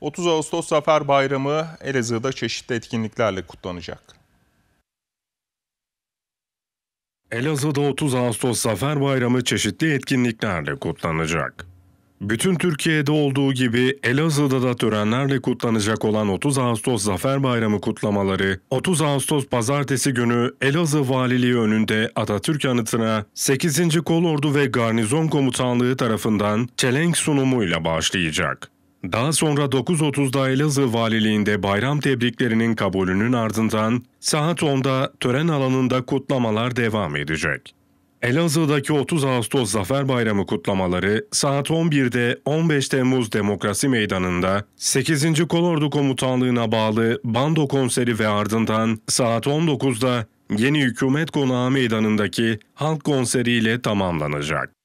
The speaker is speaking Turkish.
30 Ağustos Zafer Bayramı Elazığ'da çeşitli etkinliklerle kutlanacak. Elazığ'da 30 Ağustos Zafer Bayramı çeşitli etkinliklerle kutlanacak. Bütün Türkiye'de olduğu gibi Elazığ'da da törenlerle kutlanacak olan 30 Ağustos Zafer Bayramı kutlamaları 30 Ağustos Pazartesi günü Elazığ Valiliği önünde Atatürk Anıtı'na 8. Kolordu ve Garnizon Komutanlığı tarafından çelenk sunumuyla başlayacak. Daha sonra 9.30'da Elazığ Valiliğinde bayram tebriklerinin kabulünün ardından saat 10'da tören alanında kutlamalar devam edecek. Elazığ'daki 30 Ağustos Zafer Bayramı kutlamaları saat 11'de 15 Temmuz Demokrasi Meydanı'nda 8. Kolordu Komutanlığı'na bağlı bando konseri ve ardından saat 19'da Yeni Hükümet Konağı Meydanı'ndaki halk konseriyle tamamlanacak.